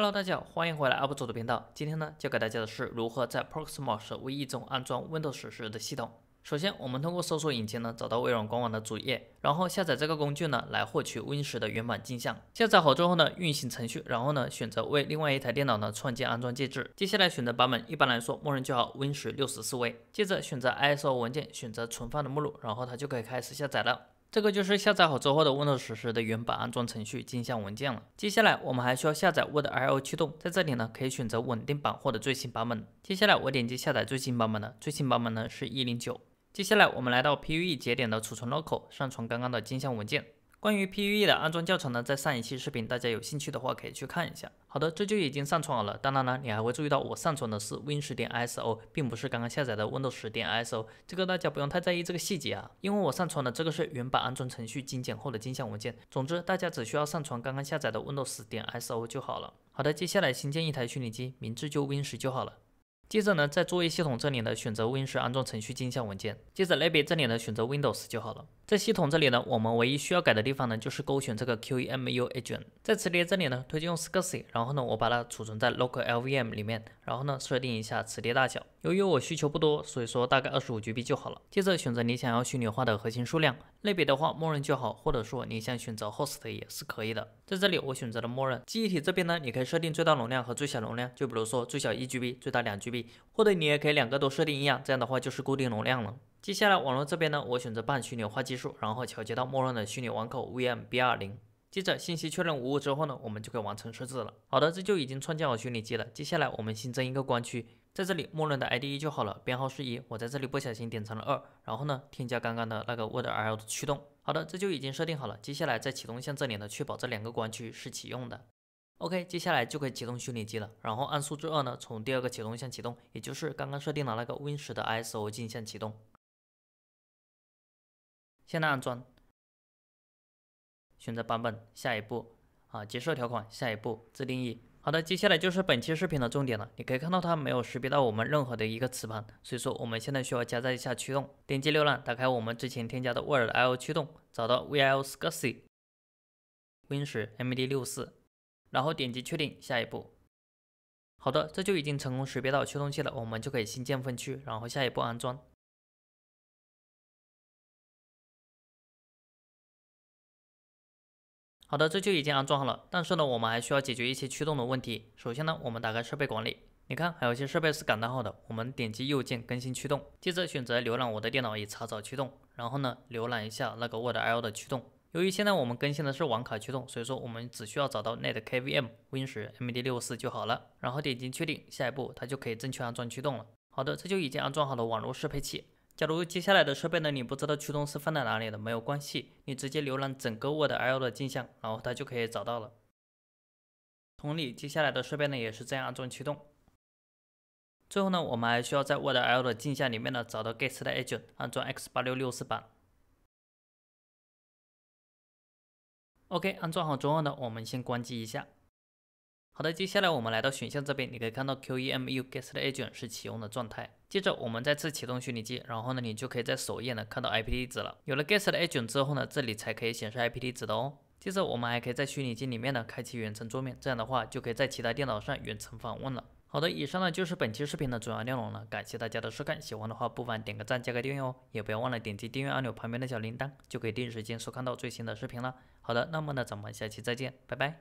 Hello，大家好，欢迎回来 UP 主的频道。今天呢，教给大家的是如何在 Proxmox VE 中安装 Windows 十的系统。首先，我们通过搜索引擎呢找到微软官网的主页，然后下载这个工具呢来获取 Win 十的原版镜像。下载好之后呢，运行程序，然后呢选择为另外一台电脑呢创建安装介质。接下来选择版本，一般来说默认就好，Win 十六十四位。接着选择 ISO 文件，选择存放的目录，然后它就可以开始下载了。这个就是下载好之后的 Windows 实时的原版安装程序镜像文件了。接下来我们还需要下载 Word IO 驱动，在这里呢可以选择稳定版或者最新版本。接下来我点击下载最新版本的，最新版本呢是一零九。接下来我们来到 PUE 节点的储存 l o logo 上传刚刚的镜像文件。关于 PVE 的安装教程呢，在上一期视频，大家有兴趣的话可以去看一下。好的，这就已经上传好了。当然呢，你还会注意到我上传的是 w i n 十点 ISO，并不是刚刚下载的 Windows 点 ISO。这个大家不用太在意这个细节啊，因为我上传的这个是原版安装程序精简后的镜像文件。总之，大家只需要上传刚刚下载的 Windows 点 ISO 就好了。好的，接下来新建一台虚拟机，名字就 Win10 就好了。接着呢，在作业系统这里呢，选择 Win10 安装程序镜像文件。接着类别这里呢，选择 Windows 就好了。在系统这里呢，我们唯一需要改的地方呢，就是勾选这个 qemu agent。在磁碟这里呢，推荐用 SCSI，然后呢，我把它储存在 local LVM 里面，然后呢，设定一下磁碟大小。由于我需求不多，所以说大概二十五 G B 就好了。接着选择你想要虚拟化的核心数量，类别的话默认就好，或者说你想选择 host 也是可以的。在这里我选择了默认。记忆体这边呢，你可以设定最大容量和最小容量，就比如说最小一 G B，最大两 G B，或者你也可以两个都设定一样，这样的话就是固定容量了。接下来网络这边呢，我选择半虚拟化技术，然后调节到默认的虚拟网口 VM B 二零。接着信息确认无误之后呢，我们就可以完成设置了。好的，这就已经创建好虚拟机了。接下来我们新增一个光驱，在这里默认的 ID 一就好了，编号是一。我在这里不小心点成了二，然后呢，添加刚刚的那个 Word L 的驱动。好的，这就已经设定好了。接下来在启动项这里呢，确保这两个光驱是启用的。OK，接下来就可以启动虚拟机了。然后按数字二呢，从第二个启动项启动，也就是刚刚设定的那个 Win 十的 ISO 镜像启动。现在安装，选择版本，下一步，啊，接受条款，下一步，自定义。好的，接下来就是本期视频的重点了。你可以看到它没有识别到我们任何的一个磁盘，所以说我们现在需要加载一下驱动。点击浏览，打开我们之前添加的 Word IO 驱动，找到 VIO SCSI Win10 MD64，然后点击确定，下一步。好的，这就已经成功识别到驱动器了，我们就可以新建分区，然后下一步安装。好的，这就已经安装好了。但是呢，我们还需要解决一些驱动的问题。首先呢，我们打开设备管理，你看还有一些设备是感叹号的，我们点击右键更新驱动。接着选择浏览我的电脑以查找驱动，然后呢，浏览一下那个 w o r d IO 的驱动。由于现在我们更新的是网卡驱动，所以说我们只需要找到 Net KVM Win10 MD64 就好了。然后点击确定，下一步它就可以正确安装驱动了。好的，这就已经安装好了网络适配器。假如接下来的设备呢，你不知道驱动是放在哪里的，没有关系，你直接浏览整个 w o r d o 的镜像，然后它就可以找到了。同理，接下来的设备呢也是这样安装驱动。最后呢，我们还需要在 w o r d o 的镜像里面呢找到 g e t t Agent 安装 x86 六四版。OK，安装好之后呢，我们先关机一下。好的，接下来我们来到选项这边，你可以看到 qemu guest agent 是启用的状态。接着我们再次启动虚拟机，然后呢，你就可以在首页呢看到 IP 地址了。有了 guest agent 之后呢，这里才可以显示 IP 地址的哦。接着我们还可以在虚拟机里面呢开启远程桌面，这样的话就可以在其他电脑上远程访问了。好的，以上呢就是本期视频的主要内容了，感谢大家的收看。喜欢的话不妨点个赞加个订阅哦，也不要忘了点击订阅按钮旁边的小铃铛，就可以第一时间收看到最新的视频了。好的，那么呢咱们下期再见，拜拜。